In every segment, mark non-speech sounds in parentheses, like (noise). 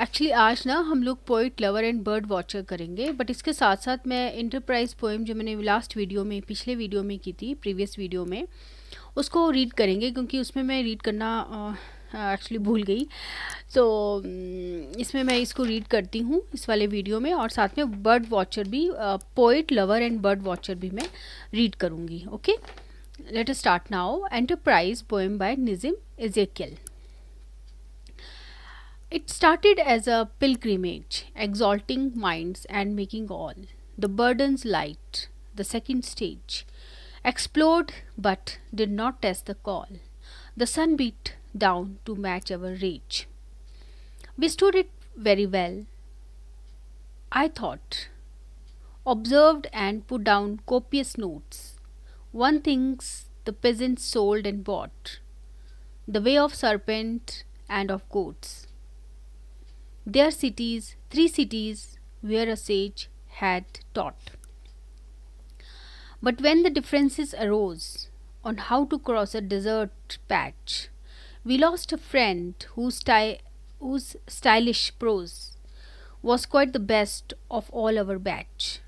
Actually आज ना हम लोग poet lover and bird watcher करेंगे बट इसके साथ साथ मैं इंटरप्राइज़ पोएम जो मैंने लास्ट वीडियो में पिछले वीडियो में की थी प्रीवियस वीडियो में उसको रीड करेंगे क्योंकि उसमें मैं रीड करना एक्चुअली भूल गई तो so, इसमें मैं इसको रीड करती हूँ इस वाले वीडियो में और साथ में बर्ड वॉचर भी poet lover and bird watcher भी मैं रीड करूँगी okay let start now enterprise poem by Nissim Ezekiel It started as a pilgrimage, exalting minds and making all the burdens light, the second stage. Explored but did not test the call. The sun beat down to match our rage. We stood it very well, I thought. Observed and put down copious notes. One thinks the peasants sold and bought. The way of serpent and of goats their cities, three cities where a sage had taught. But when the differences arose on how to cross a desert patch, we lost a friend whose, sty- whose stylish prose was quite the best of all our batch.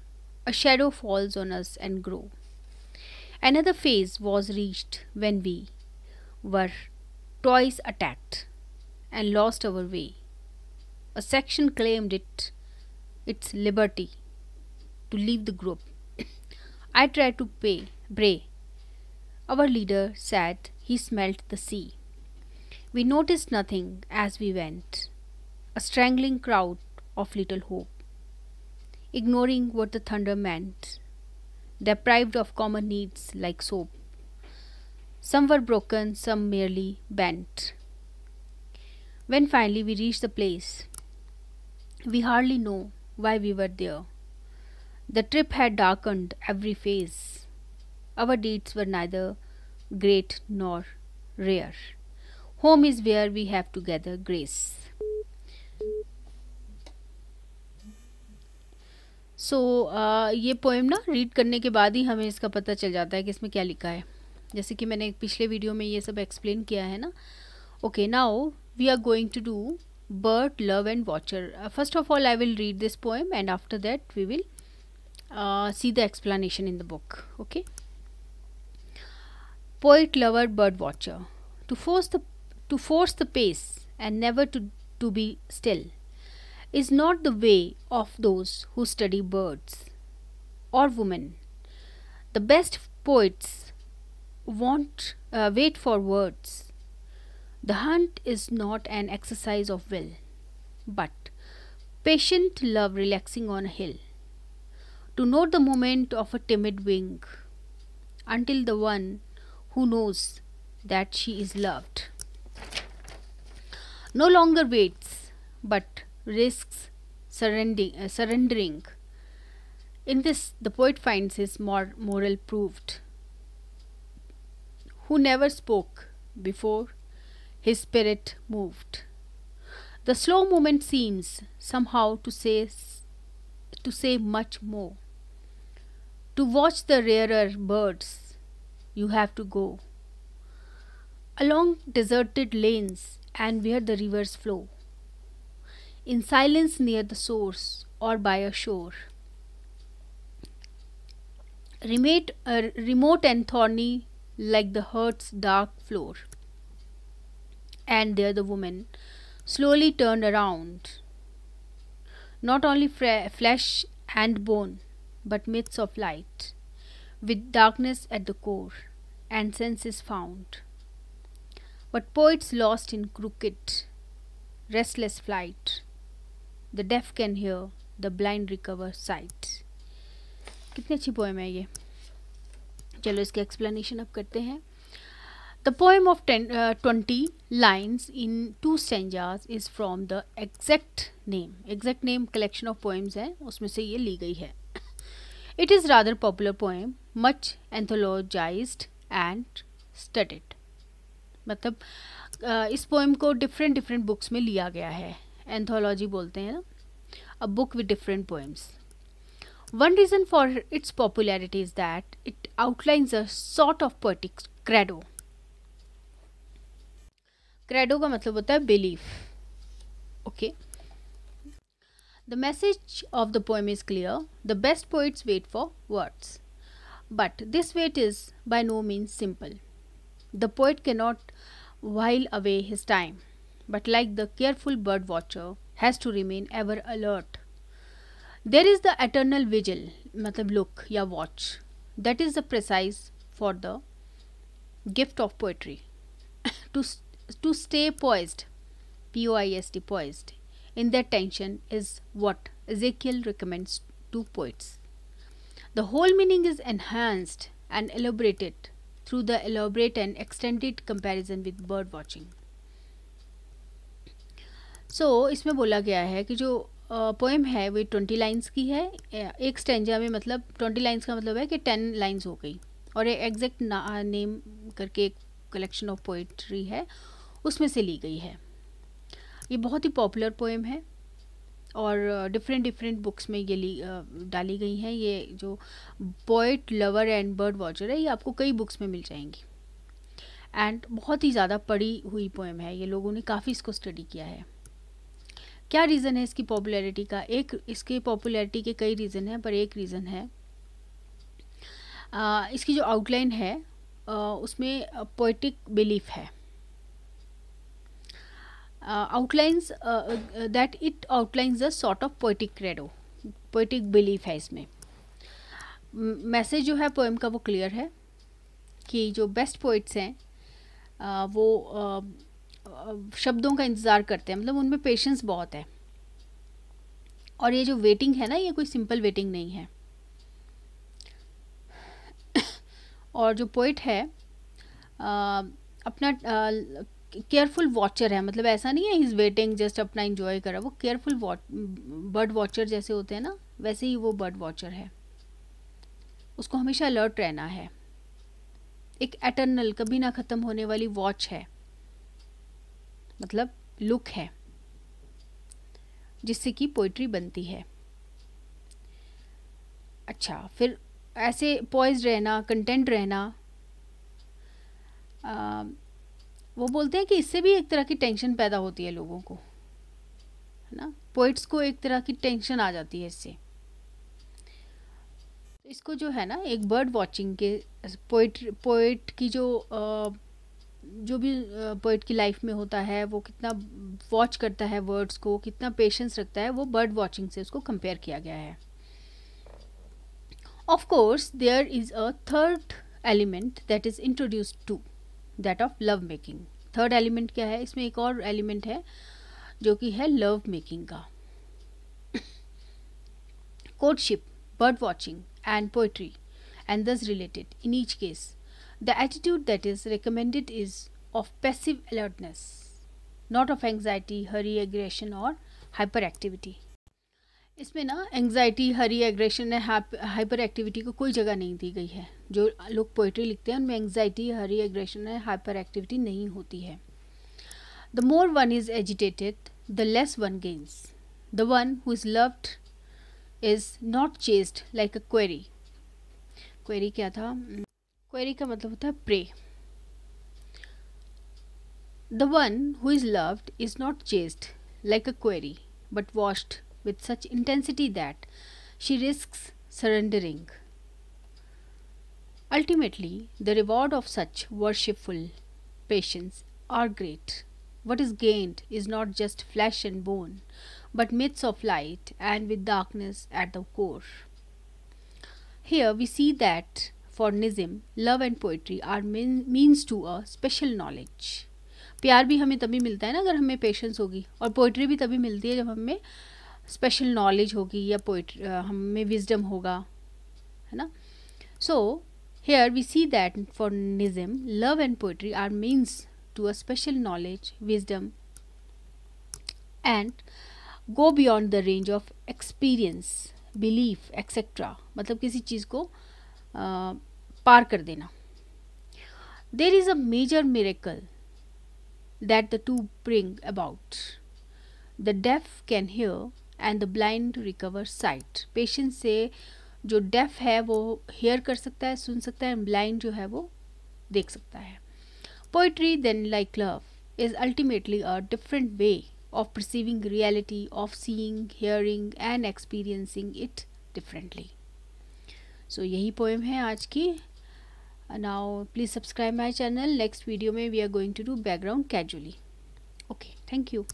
A shadow falls on us and grow. Another phase was reached when we were twice attacked and lost our way. A section claimed it its liberty to leave the group. (coughs) I tried to pay, bray. Our leader said he smelt the sea. We noticed nothing as we went. A strangling crowd of little hope. Ignoring what the thunder meant, deprived of common needs like soap. Some were broken, some merely bent. When finally we reached the place We hardly know why we were there. The trip had darkened every face. Our deeds were neither great nor rare. Home is where we have to gather grace. So so, uh, ये poem ना read करने के बाद ही हमें इसका पता चल जाता है कि इसमें क्या लिखा है जैसे कि मैंने पिछले वीडियो में ये सब एक्सप्लेन किया है ना okay now we are going to do bird love and watcher uh, first of all i will read this poem and after that we will uh, see the explanation in the book okay poet lover bird watcher to force the to force the pace and never to to be still is not the way of those who study birds or women the best poets want uh, wait for words the hunt is not an exercise of will, but patient love relaxing on a hill. To note the moment of a timid wing until the one who knows that she is loved no longer waits but risks surrendering, uh, surrendering. In this, the poet finds his mor- moral proved. Who never spoke before his spirit moved. The slow movement seems somehow to say to say much more. To watch the rarer birds, you have to go along deserted lanes and where the rivers flow, in silence near the source or by a shore. Remote, uh, remote and thorny like the heart's dark floor. And there the woman slowly turned around. Not only flesh and bone, but myths of light, with darkness at the core and senses found. But poets lost in crooked, restless flight, the deaf can hear, the blind recover sight. कितनी अच्छी poem है ये चलो इसकी explanation अब करते हैं the poem of ten, uh, 20 lines in two stanzas is from the exact name. Exact name collection of poems है उसमें से ये ली गई है It is rather popular poem, much anthologized and studied. मतलब uh, इस poem को different different books में लिया गया है Anthology बोलते हैं ना a book with different poems. One reason for its popularity is that it outlines a sort of poetic credo credo का मतलब होता है belief okay the message of the poem is clear the best poets but this wait is by no means simple. The poet cannot while away his time, but like the careful bird watcher, has to remain ever alert. There is the eternal vigil, matlab look ya watch. That is the precise for the gift of poetry. (laughs) to to stay poised, P O I S T, poised, in that tension is what Ezekiel recommends to poets. The whole meaning is enhanced and elaborated through the elaborate and extended comparison with bird watching. So so, इसमें बोला गया है कि जो poem uh, है वो twenty lines की है एक स्टेंजा में मतलब ट्वेंटी लाइन्स का मतलब है कि टेन लाइन्स हो गई और ये एग्जैक्ट नेम करके एक कलेक्शन ऑफ पोइट्री है उसमें से ली गई है ये बहुत ही पॉपुलर पोएम है और डिफरेंट डिफरेंट बुक्स में ये ली डाली गई हैं ये जो poet lover and bird watcher है ये आपको कई बुक्स में मिल जाएंगी एंड बहुत ही ज़्यादा पढ़ी हुई पोएम है ये लोगों ने काफ़ी इसको स्टडी किया है क्या रीज़न है इसकी पॉपुलैरिटी का एक इसके पॉपुलैरिटी के कई रीज़न हैं पर एक रीज़न है आ, इसकी जो आउटलाइन है आ, उसमें पोइटिक बिलीफ है uh, outlines uh, uh, that it outlines a sort of poetic credo poetic belief है इसमें मैसेज जो है पोएम का वो क्लियर है कि जो बेस्ट पोइट्स हैं uh, वो uh, शब्दों का इंतज़ार करते हैं मतलब उनमें पेशेंस बहुत है और ये जो वेटिंग है ना ये कोई सिंपल वेटिंग नहीं है (coughs) और जो पोइट है आ, अपना केयरफुल वॉचर है मतलब ऐसा नहीं है इज़ वेटिंग जस्ट अपना इंजॉय करा वो केयरफुल बर्ड वॉचर जैसे होते हैं ना वैसे ही वो बर्ड वॉचर है उसको हमेशा अलर्ट रहना है एक एटर्नल कभी ना ख़त्म होने वाली वॉच है मतलब लुक है जिससे कि पोइट्री बनती है अच्छा फिर ऐसे पॉइज रहना कंटेंट रहना आ, वो बोलते हैं कि इससे भी एक तरह की टेंशन पैदा होती है लोगों को है ना पोइट्स को एक तरह की टेंशन आ जाती है इससे तो इसको जो है ना एक बर्ड वॉचिंग के पोइट पोइट की जो जो भी पोइट की लाइफ में होता है वो कितना वॉच करता है वर्ड्स को कितना पेशेंस रखता है वो बर्ड वॉचिंग से उसको कंपेयर किया गया है of course there is a third element that is introduced to that of love making third element क्या है इसमें एक और एलिमेंट है जो कि है लव मेकिंग का courtship bird watching and poetry and thus related in each case the attitude that is recommended is of passive alertness not of anxiety hurry aggression और हाइपर एक्टिविटी इसमें ना एंग्जाइटी हरी एग्रेशन है hyperactivity को कोई जगह नहीं दी गई है जो लोग पोइट्री लिखते हैं उनमें एंग्जाइटी हरी एग्रेशन है हाइपर एक्टिविटी नहीं होती है the more one is agitated the less one gains the one who is loved is not chased like a quarry quarry क्या था क्वेरी hmm. का मतलब होता है prey the one who is loved is not chased like a quarry but washed with such intensity that she risks surrendering. Ultimately, the reward of such worshipful patience are great. What is gained is not just flesh and bone, but myths of light and with darkness at the core. Here we see that for Nizam, love and poetry are means to a special knowledge. प्यार भी हमें तभी मिलता है ना अगर हमें patience होगी और पोइट्री भी तभी मिलती है जब हमें स्पेशल नॉलेज होगी या पोइट्री हम में विजडम होगा है ना so here we see that for Nissim love and poetry are means to a special knowledge wisdom and go beyond the range of experience belief etcetera मतलब किसी चीज़ को आ, पार कर देना there is a major miracle that the to bring about the deaf can hear and the blind to recover sight patient से जो डेफ है वो हेयर कर सकता है सुन सकता है एंड ब्लाइंड जो है वो देख सकता है poetry then like love is ultimately a different way of perceiving reality of seeing hearing and experiencing it differently so यही पोएम है आज की now please subscribe my channel next video में we are going to do background casually okay thank you